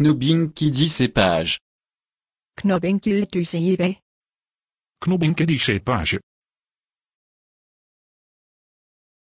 Knobbing qui dit ses pages. Knobin qui dit ses pages. Knobbing qui dit ses pages.